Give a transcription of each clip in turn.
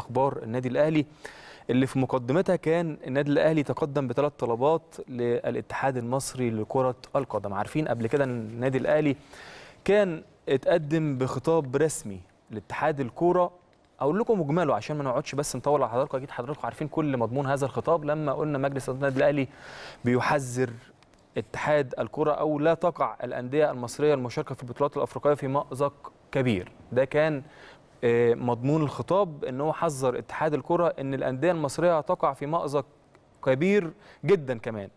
اخبار النادي الاهلي اللي في مقدمتها كان النادي الاهلي تقدم بثلاث طلبات للاتحاد المصري لكره القدم عارفين قبل كده ان النادي الاهلي كان اتقدم بخطاب رسمي لاتحاد الكوره اقول لكم مجمله عشان ما نقعدش بس نطول على حضراتكم اكيد حضراتكم عارفين كل مضمون هذا الخطاب لما قلنا مجلس النادي الاهلي بيحذر اتحاد الكره او لا تقع الانديه المصريه المشاركه في البطولات الافريقيه في مازق كبير ده كان آه، مضمون الخطاب ان هو حذر اتحاد الكره ان الانديه المصريه تقع في مأزق كبير جدا كمان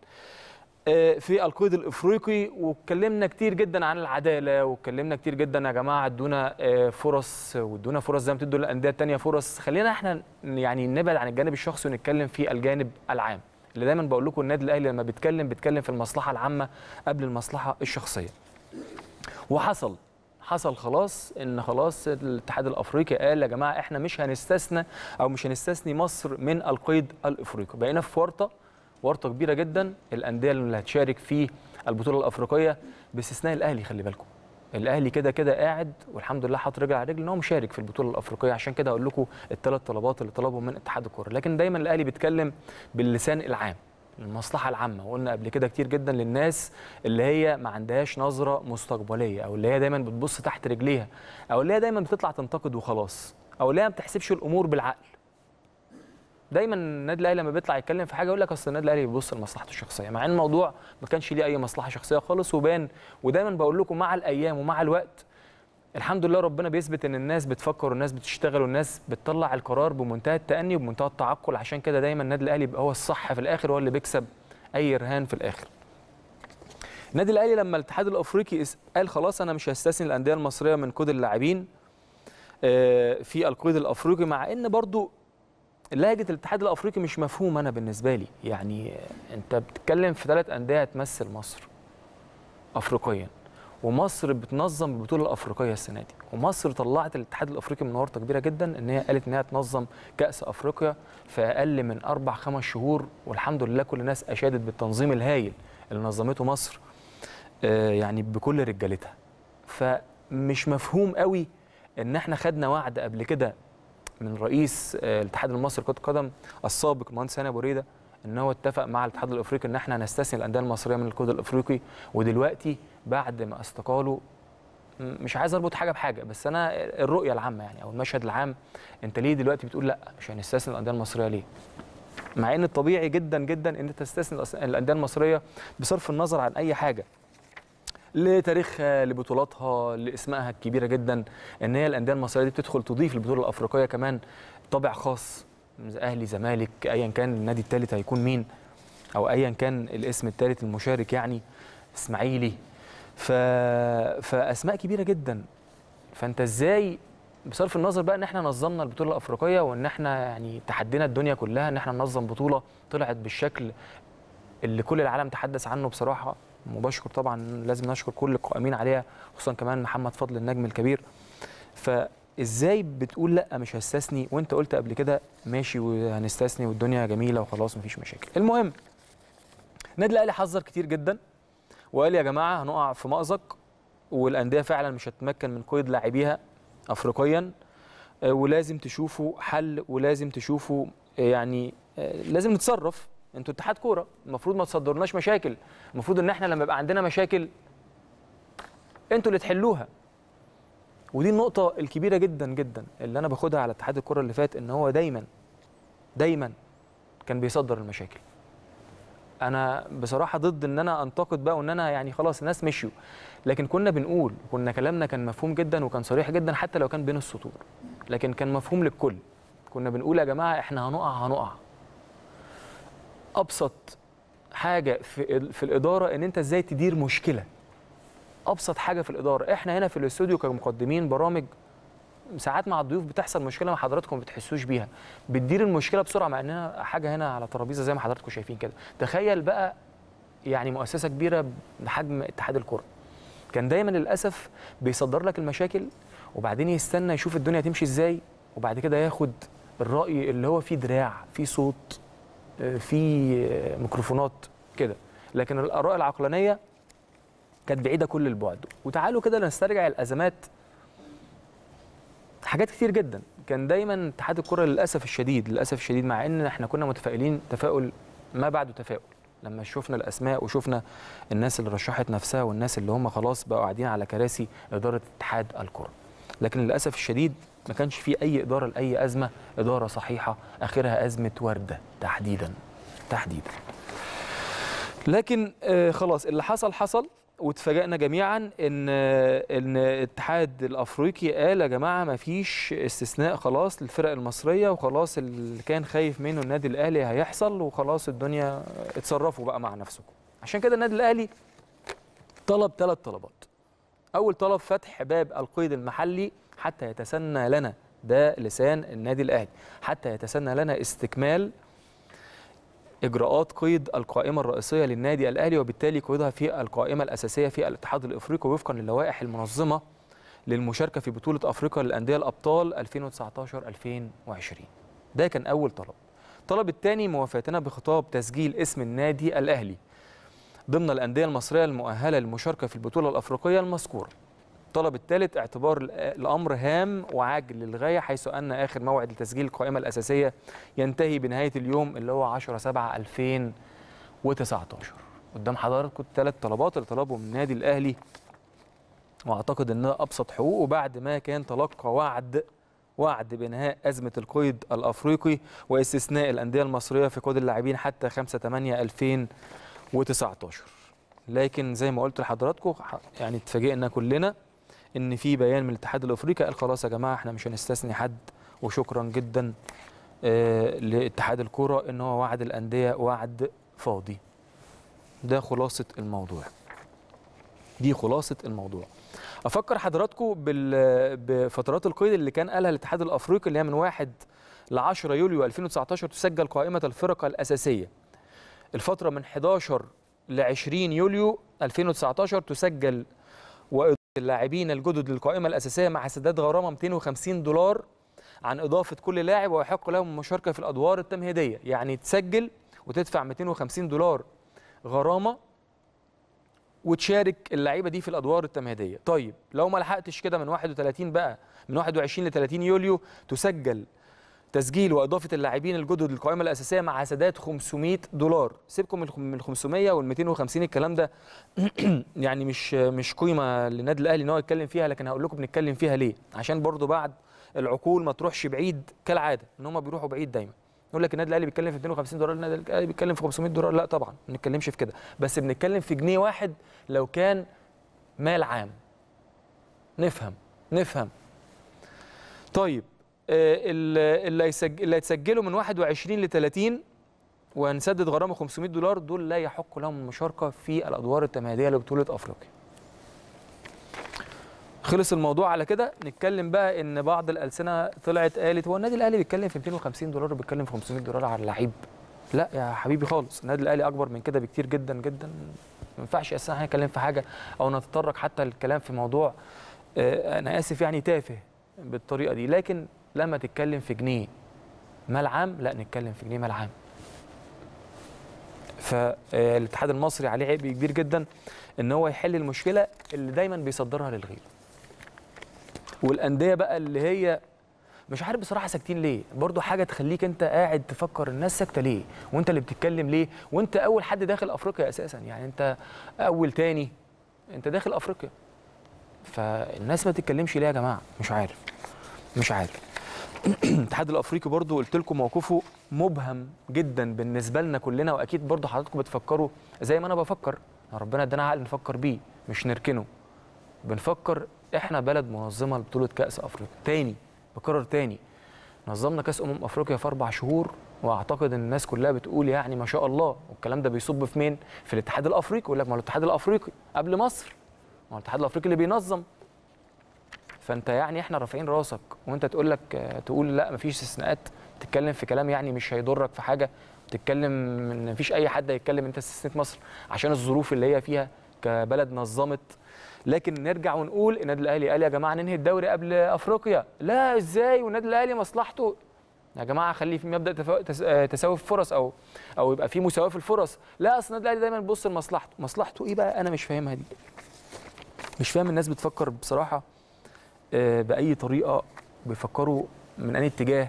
آه، في القيد الافريقي واتكلمنا كتير جدا عن العداله واتكلمنا كتير جدا يا جماعه ادونا آه، فرص وادونا فرص زي ما تدوا للانديه الثانيه فرص خلينا احنا يعني نبعد عن الجانب الشخصي ونتكلم في الجانب العام اللي دايما بقول لكم النادي الاهلي لما بيتكلم بيتكلم في المصلحه العامه قبل المصلحه الشخصيه وحصل حصل خلاص ان خلاص الاتحاد الافريقي قال يا جماعه احنا مش هنستثنى او مش هنستثني مصر من القيد الافريقي بقينا في ورطه ورطه كبيره جدا الانديه اللي هتشارك في البطوله الافريقيه باستثناء الاهلي خلي بالكم الاهلي كده كده قاعد والحمد لله حاطط رجل على رجل ان هو مشارك في البطوله الافريقيه عشان كده اقول لكم الثلاث طلبات اللي طلبهم من اتحاد الكوره لكن دايما الاهلي بيتكلم باللسان العام المصلحه العامه وقلنا قبل كده كتير جدا للناس اللي هي ما عندهاش نظره مستقبليه او اللي هي دايما بتبص تحت رجليها او اللي هي دايما بتطلع تنتقد وخلاص او اللي هي ما بتحسبش الامور بالعقل دايما النادي الاهلي لما بيطلع يتكلم في حاجه يقول لك اصل النادي الاهلي بيبص لمصلحته الشخصيه مع ان الموضوع ما كانش ليه اي مصلحه شخصيه خالص وبان ودايما بقول لكم مع الايام ومع الوقت الحمد لله ربنا بيثبت ان الناس بتفكر والناس بتشتغل والناس بتطلع القرار بمنتهى التأني وبمنتهى التعقل عشان كده دايما النادي الاهلي هو الصح في الاخر هو اللي بيكسب اي رهان في الاخر النادي الاهلي لما الاتحاد الافريقي قال خلاص انا مش هستثني الانديه المصريه من كود اللاعبين آه، في القيد الافريقي مع ان برضو لهجه الاتحاد الافريقي مش مفهوم انا بالنسبه لي يعني انت بتتكلم في ثلاث انديه تمثل مصر افريقيا ومصر بتنظم البطوله الافريقيه السنه دي ومصر طلعت الاتحاد الافريقي من ورطه كبيره جدا ان هي قالت ان هي تنظم كاس افريقيا في اقل من اربع خمس شهور والحمد لله كل الناس اشادت بالتنظيم الهايل اللي نظمته مصر آه، يعني بكل رجالتها فمش مفهوم قوي ان احنا خدنا وعد قبل كده من رئيس آه، الاتحاد المصري لكره القدم السابق مهندس هاني ابو ريده ان هو اتفق مع الاتحاد الافريقي ان احنا هنستثني الانديه المصريه من الكود الافريقي ودلوقتي بعد ما استقالوا مش عايز اربط حاجه بحاجه بس انا الرؤيه العامه يعني او المشهد العام انت ليه دلوقتي بتقول لا مش هنستثني الانديه المصريه ليه؟ مع ان الطبيعي جدا جدا ان انت تستثني الانديه المصريه بصرف النظر عن اي حاجه لتاريخها لبطولاتها لاسمائها الكبيره جدا ان هي الانديه المصريه دي بتدخل تضيف البطوله الافريقيه كمان طابع خاص اهلي زمالك ايا كان النادي الثالث هيكون مين او ايا كان الاسم الثالث المشارك يعني اسماعيلي ف... فاسماء كبيره جدا فانت ازاي بصرف النظر بقى ان احنا نظمنا البطوله الافريقيه وان احنا يعني تحدينا الدنيا كلها ان احنا ننظم بطوله طلعت بالشكل اللي كل العالم تحدث عنه بصراحه وبشكر طبعا لازم نشكر كل القائمين عليها خصوصا كمان محمد فضل النجم الكبير ف ازاي بتقول لا مش هستثني وانت قلت قبل كده ماشي وهنستثني والدنيا جميله وخلاص مفيش مشاكل المهم النادي الاهلي حذر كتير جدا وقال يا جماعه هنقع في مأزق والانديه فعلا مش هتتمكن من قيد لاعبيها افريقيا آه، ولازم تشوفوا حل ولازم تشوفوا آه، يعني آه، لازم نتصرف انتوا اتحاد كوره المفروض ما تصدرناش مشاكل المفروض ان احنا لما يبقى عندنا مشاكل انتوا اللي تحلوها ودي النقطة الكبيرة جدا جدا اللي أنا باخدها على اتحاد الكرة اللي فات إن هو دايما دايما كان بيصدر المشاكل. أنا بصراحة ضد إن أنا أنتقد بقى وإن أنا يعني خلاص الناس مشيوا لكن كنا بنقول كنا كلامنا كان مفهوم جدا وكان صريح جدا حتى لو كان بين السطور لكن كان مفهوم للكل. كنا بنقول يا جماعة إحنا هنقع هنقع. أبسط حاجة في, الإدارة إن أنت إزاي تدير مشكلة ابسط حاجه في الاداره احنا هنا في الاستوديو كمقدمين برامج ساعات مع الضيوف بتحصل مشكله مع حضراتكم ما بتحسوش بيها بتدير المشكله بسرعه مع اننا حاجه هنا على ترابيزه زي ما حضراتكم شايفين كده تخيل بقى يعني مؤسسه كبيره بحجم اتحاد الكره كان دايما للاسف بيصدر لك المشاكل وبعدين يستنى يشوف الدنيا تمشي ازاي وبعد كده ياخد الراي اللي هو فيه دراع فيه صوت آه، فيه آه، ميكروفونات كده لكن الاراء العقلانيه كانت بعيده كل البعد وتعالوا كده نسترجع الازمات حاجات كتير جدا كان دايما اتحاد الكره للاسف الشديد للاسف الشديد مع ان احنا كنا متفائلين تفاؤل ما بعد تفاؤل لما شفنا الاسماء وشفنا الناس اللي رشحت نفسها والناس اللي هم خلاص بقوا قاعدين على كراسي اداره اتحاد الكره لكن للاسف الشديد ما كانش في اي اداره لاي ازمه اداره صحيحه اخرها ازمه ورده تحديدا تحديدا لكن آه، خلاص اللي حصل حصل واتفاجئنا جميعا ان ان الاتحاد الافريقي قال يا جماعه ما فيش استثناء خلاص للفرق المصريه وخلاص اللي كان خايف منه النادي الاهلي هيحصل وخلاص الدنيا اتصرفوا بقى مع نفسكم عشان كده النادي الاهلي طلب ثلاث طلبات اول طلب فتح باب القيد المحلي حتى يتسنى لنا ده لسان النادي الاهلي حتى يتسنى لنا استكمال اجراءات قيد القائمه الرئيسيه للنادي الاهلي وبالتالي قيدها في القائمه الاساسيه في الاتحاد الافريقي وفقا للوائح المنظمه للمشاركه في بطوله افريقيا للانديه الابطال 2019 2020 ده كان اول طلب الطلب الثاني موافاتنا بخطاب تسجيل اسم النادي الاهلي ضمن الانديه المصريه المؤهله للمشاركه في البطوله الافريقيه المذكوره الطلب الثالث اعتبار الامر هام وعاجل للغايه حيث ان اخر موعد لتسجيل القائمه الاساسيه ينتهي بنهايه اليوم اللي هو 10 7 2019 قدام حضراتكم الثلاث طلبات اللي طلبهم النادي الاهلي واعتقد انها ابسط حقوقه بعد ما كان تلقى وعد وعد بانهاء ازمه القيد الافريقي واستثناء الانديه المصريه في قيد اللاعبين حتى 5 8 2019 لكن زي ما قلت لحضراتكم يعني اتفاجئنا كلنا ان في بيان من الاتحاد الافريقي قال خلاص يا جماعه احنا مش هنستثني حد وشكرا جدا آه، لاتحاد الكره ان هو وعد الانديه وعد فاضي ده خلاصه الموضوع دي خلاصه الموضوع افكر حضراتكم بفترات القيد اللي كان قالها الاتحاد الافريقي اللي هي من 1 ل 10 يوليو 2019 تسجل قائمه الفرق الاساسيه الفتره من 11 ل 20 يوليو 2019 تسجل اللاعبين الجدد للقائمه الاساسيه مع سداد غرامه 250 دولار عن اضافه كل لاعب ويحق لهم المشاركه في الادوار التمهيديه يعني تسجل وتدفع 250 دولار غرامه وتشارك اللعيبه دي في الادوار التمهيديه طيب لو ما لحقتش كده من 31 بقى من 21 ل 30 يوليو تسجل تسجيل واضافه اللاعبين الجدد للقائمه الاساسيه مع سداد 500 دولار سيبكم من ال 500 وال 250 الكلام ده يعني مش مش قيمه للنادي الاهلي ان هو يتكلم فيها لكن هقول لكم بنتكلم فيها ليه عشان برضو بعد العقول ما تروحش بعيد كالعاده ان هم بيروحوا بعيد دايما يقول لك النادي الاهلي بيتكلم في 250 دولار النادي الاهلي بيتكلم في 500 دولار لا طبعا ما بنتكلمش في كده بس بنتكلم في جنيه واحد لو كان مال عام نفهم نفهم طيب آه، اللي اللي هيتسجلوا من 21 ل 30 وهنسدد غرامه 500 دولار دول لا يحق لهم المشاركه في الادوار التمهيديه لبطوله افريقيا. خلص الموضوع على كده نتكلم بقى ان بعض الالسنه طلعت قالت هو النادي الاهلي بيتكلم في 250 دولار وبيتكلم في 500 دولار على اللعيب لا يا حبيبي خالص النادي الاهلي اكبر من كده بكتير جدا جدا ما ينفعش اساسا احنا نتكلم في حاجه او نتطرق حتى الكلام في موضوع آه، انا اسف يعني تافه بالطريقه دي لكن لما تتكلم في جنيه مال عام لا نتكلم في جنيه مال عام فالاتحاد المصري عليه عبء كبير جدا ان هو يحل المشكله اللي دايما بيصدرها للغير والانديه بقى اللي هي مش عارف بصراحه ساكتين ليه برضو حاجه تخليك انت قاعد تفكر الناس ساكته ليه وانت اللي بتتكلم ليه وانت اول حد داخل افريقيا اساسا يعني انت اول تاني انت داخل افريقيا فالناس ما تتكلمش ليه يا جماعه مش عارف مش عارف الاتحاد الافريقي برضو قلت لكم موقفه مبهم جدا بالنسبه لنا كلنا واكيد برضو حضراتكم بتفكروا زي ما انا بفكر ربنا ادانا عقل نفكر بيه مش نركنه بنفكر احنا بلد منظمه لبطوله كاس افريقيا تاني بكرر تاني نظمنا كاس امم افريقيا في اربع شهور واعتقد ان الناس كلها بتقول يعني ما شاء الله والكلام ده بيصب في مين في الاتحاد الافريقي يقول لك ما الاتحاد الافريقي قبل مصر ما الاتحاد الافريقي اللي بينظم فانت يعني احنا رافعين راسك وانت تقول لك تقول لا مفيش استثناءات تتكلم في كلام يعني مش هيضرك في حاجه تتكلم ان مفيش اي حد هيتكلم انت استثنيت مصر عشان الظروف اللي هي فيها كبلد نظمت لكن نرجع ونقول النادي الاهلي قال يا جماعه ننهي الدوري قبل افريقيا لا ازاي والنادي الاهلي مصلحته يا جماعه خليه في مبدا تساوي في الفرص او او يبقى في مساواه في الفرص لا اصل النادي الاهلي دايما بيبص لمصلحته مصلحته ايه بقى انا مش فاهمها دي مش فاهم الناس بتفكر بصراحه آه، باي طريقه بيفكروا من انهي اتجاه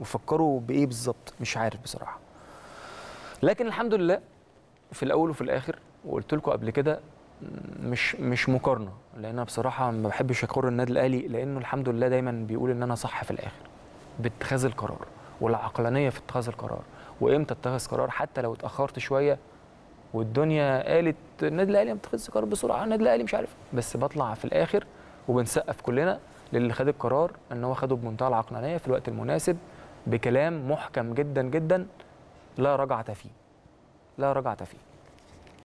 وفكروا بايه بالظبط مش عارف بصراحه لكن الحمد لله في الاول وفي الاخر وقلت لكم قبل كده مش مش مقارنه لان انا بصراحه ما بحبش اقارن النادي الاهلي لانه الحمد لله دايما بيقول ان انا صح في الاخر باتخاذ القرار والعقلانيه في اتخاذ القرار وامتى اتخذ قرار حتى لو اتاخرت شويه والدنيا قالت النادي الاهلي ما قرار بسرعه النادي الاهلي مش عارف بس بطلع في الاخر وبنسقف كلنا للي خد القرار ان هو خده بمنتهى العقلانيه في الوقت المناسب بكلام محكم جدا جدا لا رجعه فيه لا رجعه فيه